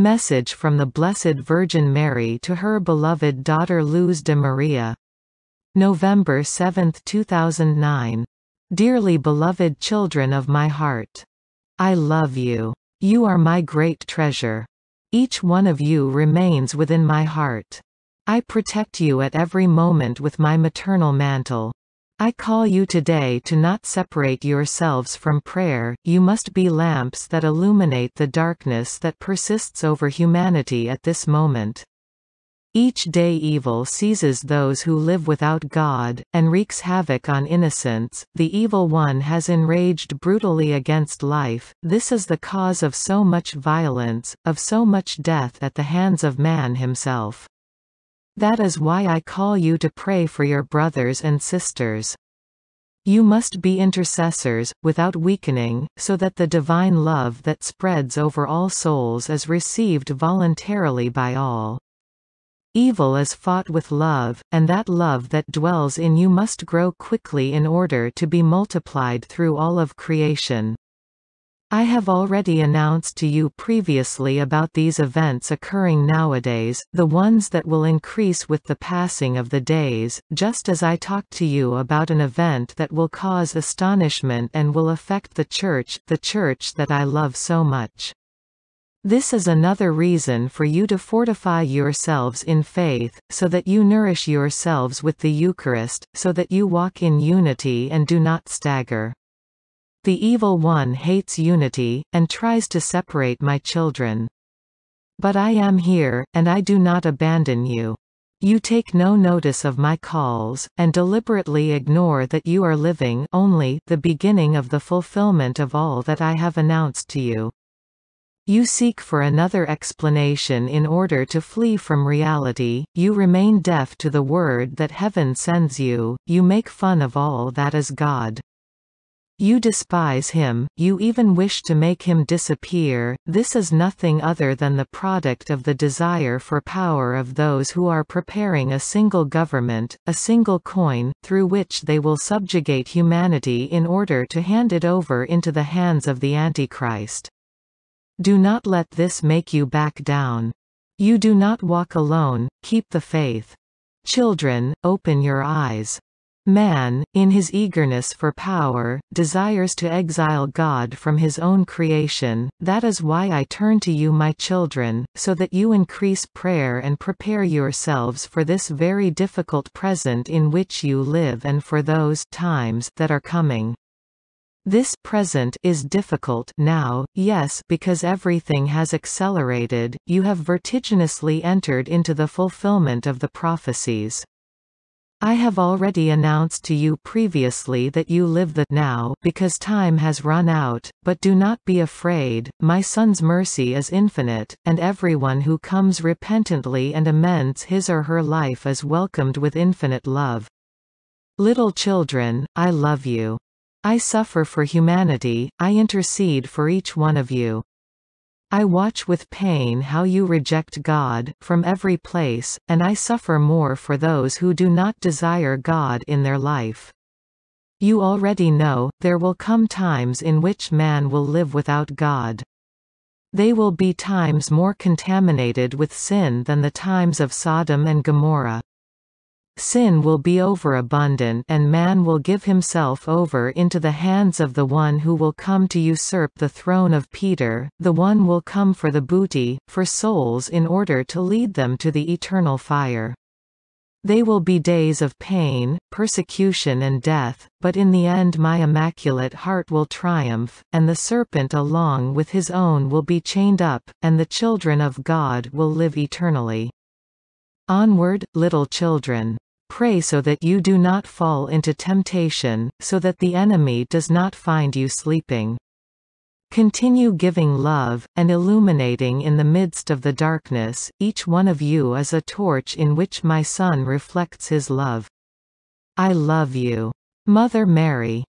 Message from the Blessed Virgin Mary to her beloved daughter Luz de Maria. November 7, 2009. Dearly beloved children of my heart. I love you. You are my great treasure. Each one of you remains within my heart. I protect you at every moment with my maternal mantle. I call you today to not separate yourselves from prayer, you must be lamps that illuminate the darkness that persists over humanity at this moment. Each day evil seizes those who live without God, and wreaks havoc on innocents, the evil one has enraged brutally against life, this is the cause of so much violence, of so much death at the hands of man himself. That is why I call you to pray for your brothers and sisters. You must be intercessors, without weakening, so that the divine love that spreads over all souls is received voluntarily by all. Evil is fought with love, and that love that dwells in you must grow quickly in order to be multiplied through all of creation. I have already announced to you previously about these events occurring nowadays, the ones that will increase with the passing of the days, just as I talked to you about an event that will cause astonishment and will affect the church, the church that I love so much. This is another reason for you to fortify yourselves in faith, so that you nourish yourselves with the Eucharist, so that you walk in unity and do not stagger. The evil one hates unity, and tries to separate my children. But I am here, and I do not abandon you. You take no notice of my calls, and deliberately ignore that you are living only the beginning of the fulfillment of all that I have announced to you. You seek for another explanation in order to flee from reality, you remain deaf to the word that heaven sends you, you make fun of all that is God. You despise him, you even wish to make him disappear, this is nothing other than the product of the desire for power of those who are preparing a single government, a single coin, through which they will subjugate humanity in order to hand it over into the hands of the Antichrist. Do not let this make you back down. You do not walk alone, keep the faith. Children, open your eyes. Man, in his eagerness for power, desires to exile God from his own creation, that is why I turn to you my children, so that you increase prayer and prepare yourselves for this very difficult present in which you live and for those times that are coming. This present is difficult now, yes, because everything has accelerated, you have vertiginously entered into the fulfillment of the prophecies. I have already announced to you previously that you live the now because time has run out, but do not be afraid, my son's mercy is infinite, and everyone who comes repentantly and amends his or her life is welcomed with infinite love. Little children, I love you. I suffer for humanity, I intercede for each one of you. I watch with pain how you reject God, from every place, and I suffer more for those who do not desire God in their life. You already know, there will come times in which man will live without God. They will be times more contaminated with sin than the times of Sodom and Gomorrah. Sin will be overabundant and man will give himself over into the hands of the one who will come to usurp the throne of Peter, the one will come for the booty, for souls in order to lead them to the eternal fire. They will be days of pain, persecution and death, but in the end my immaculate heart will triumph, and the serpent along with his own will be chained up, and the children of God will live eternally. Onward, little children. Pray so that you do not fall into temptation, so that the enemy does not find you sleeping. Continue giving love, and illuminating in the midst of the darkness, each one of you is a torch in which my son reflects his love. I love you. Mother Mary